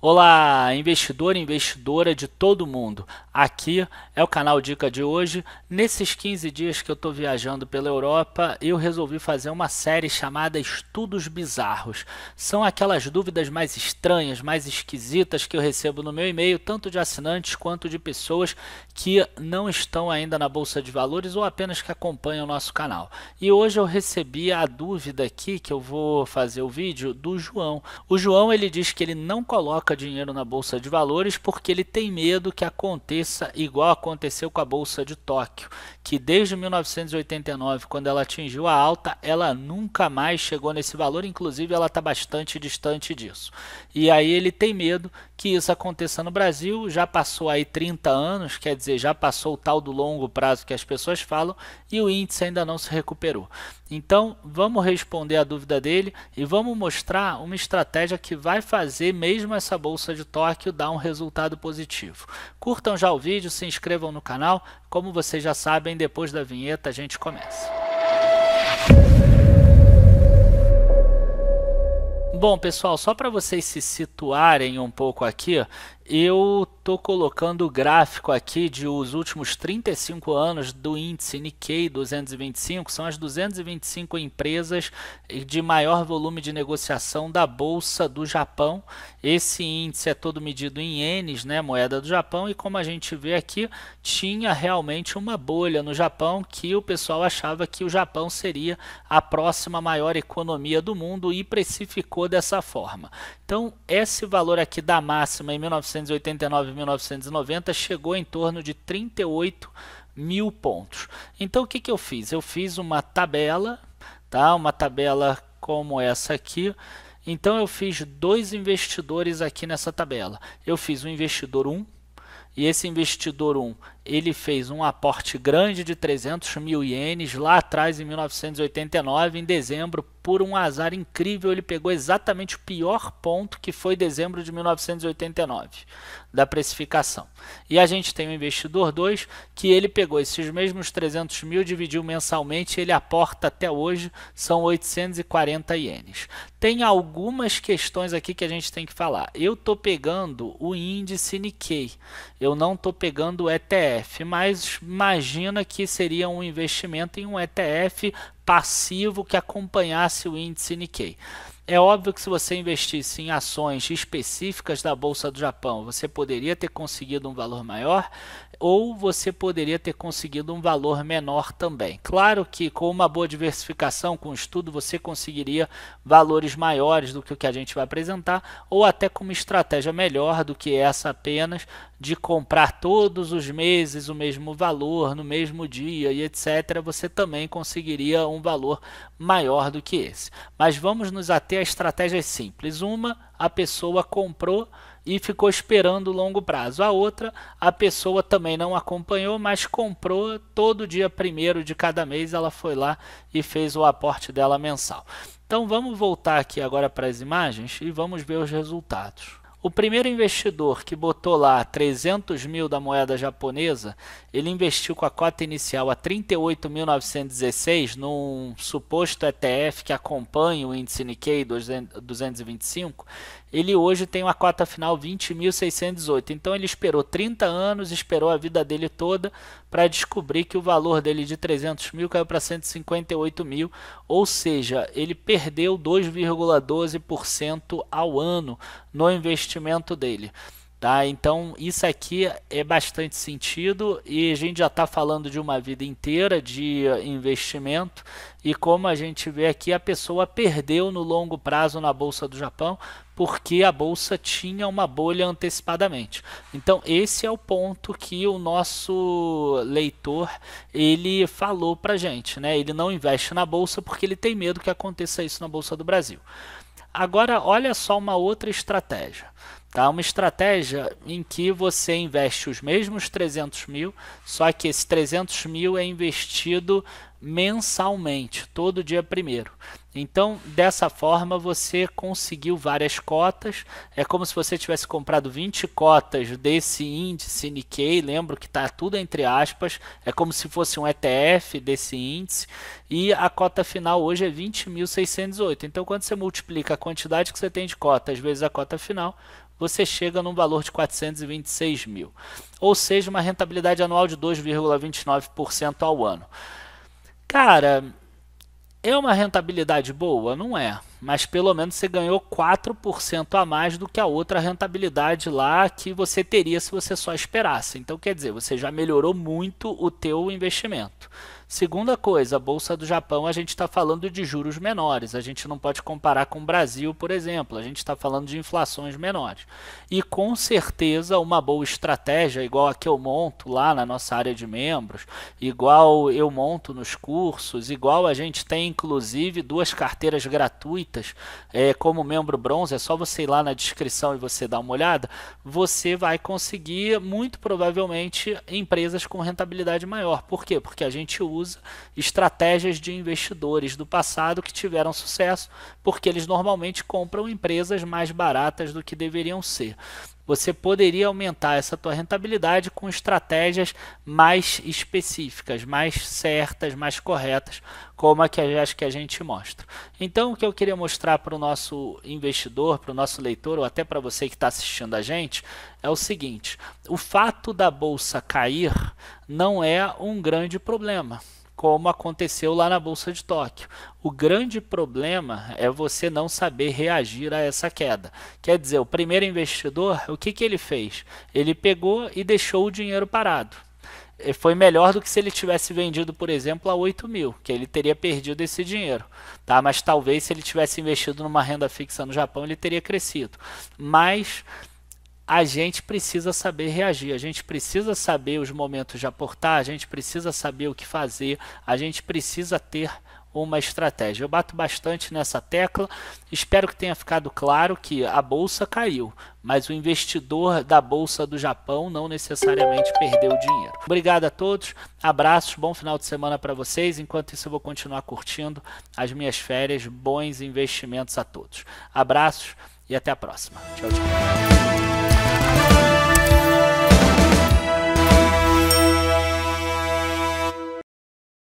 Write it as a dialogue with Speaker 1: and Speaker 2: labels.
Speaker 1: Olá, investidor e investidora de todo mundo. Aqui é o canal Dica de hoje. Nesses 15 dias que eu estou viajando pela Europa, eu resolvi fazer uma série chamada Estudos Bizarros. São aquelas dúvidas mais estranhas, mais esquisitas que eu recebo no meu e-mail, tanto de assinantes quanto de pessoas que não estão ainda na Bolsa de Valores ou apenas que acompanham o nosso canal. E hoje eu recebi a dúvida aqui que eu vou fazer o vídeo do João. O João ele diz que ele não coloca coloca dinheiro na bolsa de valores porque ele tem medo que aconteça igual aconteceu com a bolsa de Tóquio, que desde 1989, quando ela atingiu a alta, ela nunca mais chegou nesse valor, inclusive ela está bastante distante disso. E aí ele tem medo que isso aconteça no Brasil, já passou aí 30 anos, quer dizer, já passou o tal do longo prazo que as pessoas falam, e o índice ainda não se recuperou. Então, vamos responder a dúvida dele e vamos mostrar uma estratégia que vai fazer mesmo essa Bolsa de Tóquio dá um resultado positivo. Curtam já o vídeo, se inscrevam no canal. Como vocês já sabem, depois da vinheta a gente começa. Bom, pessoal, só para vocês se situarem um pouco aqui, eu tô colocando o gráfico aqui de os últimos 35 anos do índice Nikkei 225, são as 225 empresas de maior volume de negociação da bolsa do Japão. Esse índice é todo medido em ienes, né, moeda do Japão, e como a gente vê aqui, tinha realmente uma bolha no Japão que o pessoal achava que o Japão seria a próxima maior economia do mundo e precificou dessa forma. Então, esse valor aqui da máxima em 1900 1989-1990 chegou em torno de 38 mil pontos. Então o que, que eu fiz? Eu fiz uma tabela, tá? uma tabela como essa aqui, então eu fiz dois investidores aqui nessa tabela. Eu fiz um investidor 1 e esse investidor 1 ele fez um aporte grande de 300 mil ienes lá atrás em 1989, em dezembro, por um azar incrível, ele pegou exatamente o pior ponto, que foi dezembro de 1989, da precificação. E a gente tem o investidor 2, que ele pegou esses mesmos 300 mil, dividiu mensalmente, ele aporta até hoje, são 840 ienes. Tem algumas questões aqui que a gente tem que falar. Eu estou pegando o índice Nikkei, eu não estou pegando o ETF, mas imagina que seria um investimento em um ETF passivo que acompanhasse o índice Nikkei. É óbvio que se você investisse em ações específicas da Bolsa do Japão, você poderia ter conseguido um valor maior ou você poderia ter conseguido um valor menor também. Claro que com uma boa diversificação, com estudo, você conseguiria valores maiores do que o que a gente vai apresentar ou até com uma estratégia melhor do que essa apenas de comprar todos os meses o mesmo valor no mesmo dia e etc. Você também conseguiria um valor maior do que esse. Mas vamos nos ater a estratégia é simples. Uma, a pessoa comprou e ficou esperando o longo prazo. A outra, a pessoa também não acompanhou, mas comprou todo dia primeiro de cada mês, ela foi lá e fez o aporte dela mensal. Então vamos voltar aqui agora para as imagens e vamos ver os resultados. O primeiro investidor que botou lá 300 mil da moeda japonesa, ele investiu com a cota inicial a 38.916 num suposto ETF que acompanha o índice Nikkei 225 ele hoje tem uma cota final 20.618. Então ele esperou 30 anos, esperou a vida dele toda para descobrir que o valor dele de 300 mil caiu para 158 mil, ou seja, ele perdeu 2,12% ao ano no investimento dele. Tá? Então, isso aqui é bastante sentido e a gente já está falando de uma vida inteira de eh, investimento. E como a gente vê aqui, a pessoa perdeu no longo prazo na Bolsa do Japão porque a Bolsa tinha uma bolha antecipadamente. Então, esse é o ponto que o nosso leitor ele falou para a gente. Né? Ele não investe na Bolsa porque ele tem medo que aconteça isso na Bolsa do Brasil. Agora, olha só uma outra estratégia. Tá? Uma estratégia em que você investe os mesmos 300 mil, só que esse 300 mil é investido mensalmente, todo dia primeiro. Então, dessa forma, você conseguiu várias cotas. É como se você tivesse comprado 20 cotas desse índice Nikkei. Lembro que está tudo entre aspas. É como se fosse um ETF desse índice. E a cota final hoje é 20.608. Então, quando você multiplica a quantidade que você tem de cotas vezes a cota final, você chega num valor de 426 mil, ou seja, uma rentabilidade anual de 2,29% ao ano. Cara, é uma rentabilidade boa? Não é mas pelo menos você ganhou 4% a mais do que a outra rentabilidade lá que você teria se você só esperasse. Então, quer dizer, você já melhorou muito o teu investimento. Segunda coisa, a Bolsa do Japão, a gente está falando de juros menores. A gente não pode comparar com o Brasil, por exemplo. A gente está falando de inflações menores. E com certeza, uma boa estratégia, igual a que eu monto lá na nossa área de membros, igual eu monto nos cursos, igual a gente tem, inclusive, duas carteiras gratuitas é, como membro bronze, é só você ir lá na descrição e você dar uma olhada, você vai conseguir muito provavelmente empresas com rentabilidade maior. Por quê? Porque a gente usa estratégias de investidores do passado que tiveram sucesso, porque eles normalmente compram empresas mais baratas do que deveriam ser você poderia aumentar essa tua rentabilidade com estratégias mais específicas, mais certas, mais corretas, como a que acho que a gente mostra. Então, o que eu queria mostrar para o nosso investidor, para o nosso leitor ou até para você que está assistindo a gente é o seguinte: o fato da bolsa cair não é um grande problema como aconteceu lá na Bolsa de Tóquio. O grande problema é você não saber reagir a essa queda. Quer dizer, o primeiro investidor, o que, que ele fez? Ele pegou e deixou o dinheiro parado. Foi melhor do que se ele tivesse vendido, por exemplo, a 8 mil, que ele teria perdido esse dinheiro. Tá? Mas talvez se ele tivesse investido numa renda fixa no Japão, ele teria crescido. Mas a gente precisa saber reagir, a gente precisa saber os momentos de aportar, a gente precisa saber o que fazer, a gente precisa ter uma estratégia. Eu bato bastante nessa tecla. Espero que tenha ficado claro que a bolsa caiu, mas o investidor da bolsa do Japão não necessariamente perdeu dinheiro. Obrigado a todos. Abraços, bom final de semana para vocês. Enquanto isso eu vou continuar curtindo as minhas férias. Bons investimentos a todos. Abraços e até a próxima. Tchau, tchau.